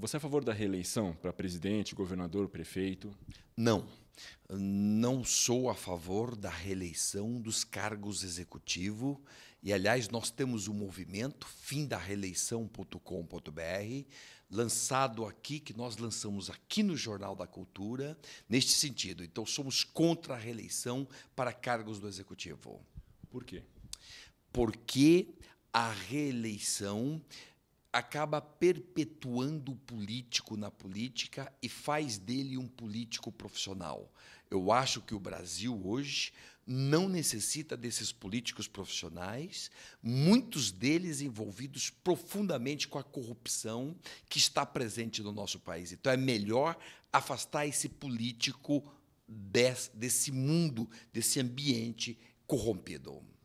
Você é a favor da reeleição para presidente, governador, prefeito? Não. Não sou a favor da reeleição dos cargos executivo. E, aliás, nós temos um movimento, fimdareleição.com.br, lançado aqui, que nós lançamos aqui no Jornal da Cultura, neste sentido. Então, somos contra a reeleição para cargos do executivo. Por quê? Porque a reeleição acaba perpetuando o político na política e faz dele um político profissional. Eu acho que o Brasil hoje não necessita desses políticos profissionais, muitos deles envolvidos profundamente com a corrupção que está presente no nosso país. Então é melhor afastar esse político desse, desse mundo, desse ambiente corrompido.